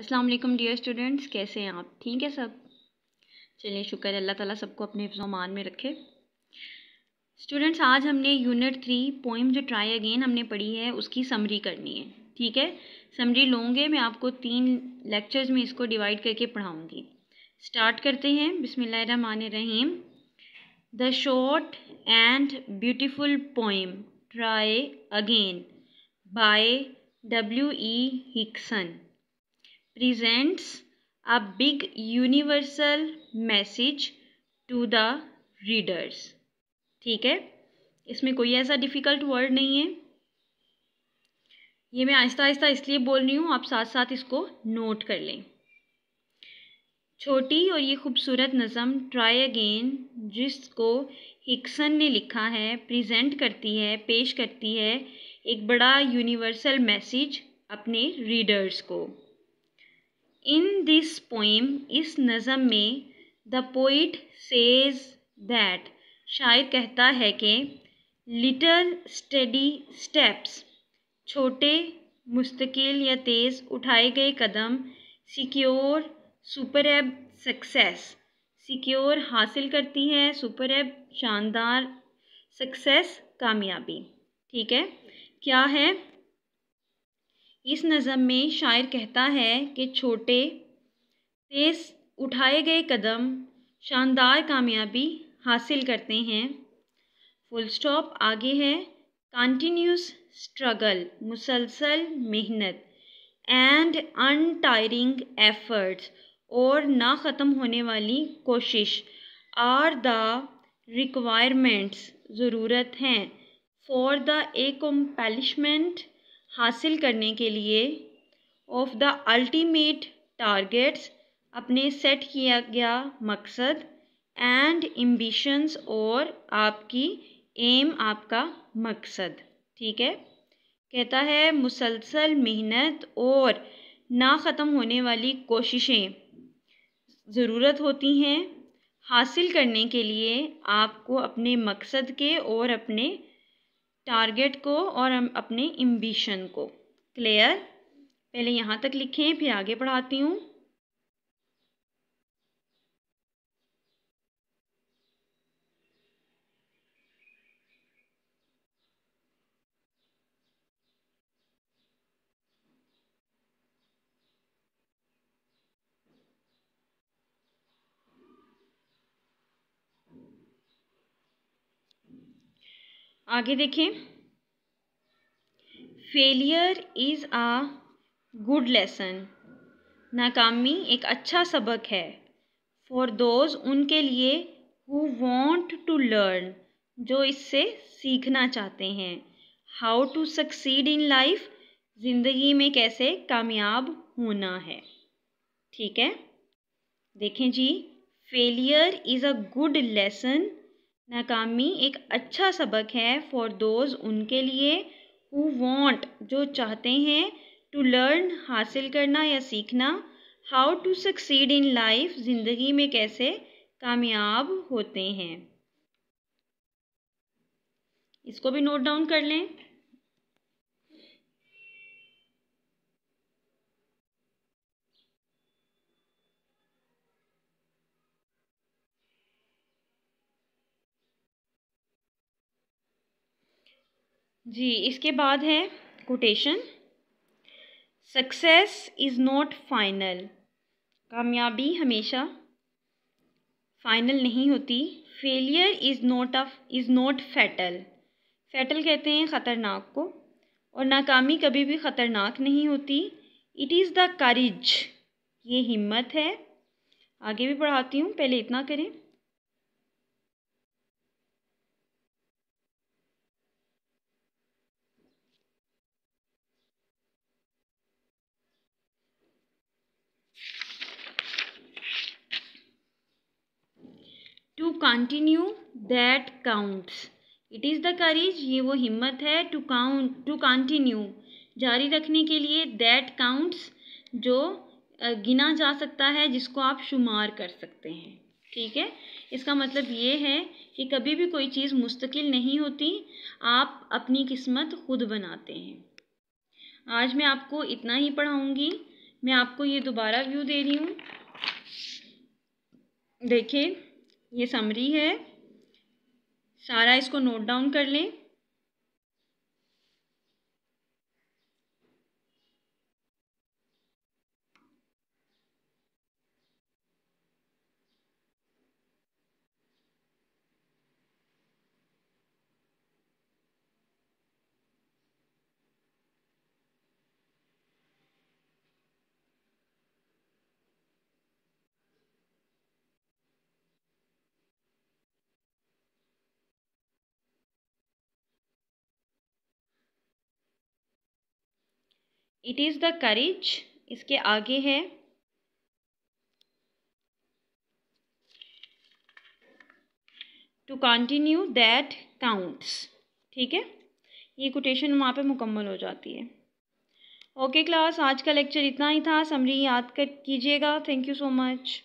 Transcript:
अस्सलाम वालेकुम dear students कैसे हैं आप ठीक है सब चलिए शुक्र है अल्लाह ताला सबको अपने हिफ्जमान में रखे स्टूडेंट्स आज हमने यूनिट थ्री पोइम जो ट्राई अगेन हमने पढ़ी है उसकी समरी करनी है ठीक है समरी लोंगे मैं आपको तीन लेक्चर्स में इसको डिवाइड करके पढ़ाऊँगी स्टार्ट करते हैं बिसमान रहीम the short and beautiful poem try again by W E Hickson presents a big universal message to the readers ठीक है इसमें कोई ऐसा डिफ़िकल्ट वर्ड नहीं है ये मैं आहिस्ता आहिस्ता इसलिए बोल रही हूँ आप साथ साथ इसको नोट कर लें छोटी और ये खूबसूरत नज़म ट्राई अगेन जिसको हिक्सन ने लिखा है प्रेजेंट करती है पेश करती है एक बड़ा यूनिवर्सल मैसेज अपने रीडर्स को इन दिस पोइम इस नज़म में द पोइट सेज दैट शायर कहता है कि लिटल स्टडी स्टेप्स छोटे मुस्तकिल या तेज़ उठाए गए कदम सिक्योर सुपर एब सक्सेस सिक्योर हासिल करती है सुपर एब शानदार सक्सेस कामयाबी ठीक है क्या है इस नज़म में शायर कहता है कि छोटे तेज उठाए गए कदम शानदार कामयाबी हासिल करते हैं फुल स्टॉप आगे है कंटिन्यूस स्ट्रगल मुसलसल मेहनत एंड अनटायरिंग एफर्ट्स और ना ख़त्म होने वाली कोशिश आर द रिक्वायरमेंट्स ज़रूरत हैं फॉर द ए हासिल करने के लिए ऑफ द अल्टीमेट टारगेट्स अपने सेट किया गया मकसद एंड एम्बिशंस और आपकी एम आपका मकसद ठीक है कहता है मुसलसल मेहनत और ना ख़त्म होने वाली कोशिशें ज़रूरत होती हैं हासिल करने के लिए आपको अपने मकसद के और अपने टारगेट को और अपने एम्बिशन को क्लियर पहले यहाँ तक लिखें फिर आगे पढ़ाती हूँ आगे देखें failure is a good lesson नाकामी एक अच्छा सबक है फॉर दोज उनके लिए हु वॉन्ट टू लर्न जो इससे सीखना चाहते हैं how to succeed in life ज़िंदगी में कैसे कामयाब होना है ठीक है देखें जी failure is a good lesson नाकामी एक अच्छा सबक है फॉर दोज उनके लिए हु वॉन्ट जो चाहते हैं टू लर्न हासिल करना या सीखना how to succeed in life ज़िंदगी में कैसे कामयाब होते हैं इसको भी नोट डाउन कर लें जी इसके बाद है quotation success is not final कामयाबी हमेशा फाइनल नहीं होती failure is not a is not fatal fatal कहते हैं ख़तरनाक को और नाकामी कभी भी ख़तरनाक नहीं होती इट इज़ द करेज ये हिम्मत है आगे भी पढ़ाती हूँ पहले इतना करें continue that counts it is the courage ये वो हिम्मत है टू काउंट टू कंटिन्यू जारी रखने के लिए दैट काउंट्स जो गिना जा सकता है जिसको आप शुमार कर सकते हैं ठीक है इसका मतलब ये है कि कभी भी कोई चीज़ मुस्तकिल नहीं होती आप अपनी किस्मत खुद बनाते हैं आज मैं आपको इतना ही पढ़ाऊँगी मैं आपको ये दोबारा व्यू दे रही हूँ देखिए ये समरी है सारा इसको नोट डाउन कर लें इट इज़ द करेज इसके आगे है टू कंटिन्यू दैट काउंट्स ठीक है ये कोटेशन वहाँ पे मुकम्मल हो जाती है ओके okay, क्लास आज का लेक्चर इतना ही था समरी याद कर कीजिएगा थैंक यू सो मच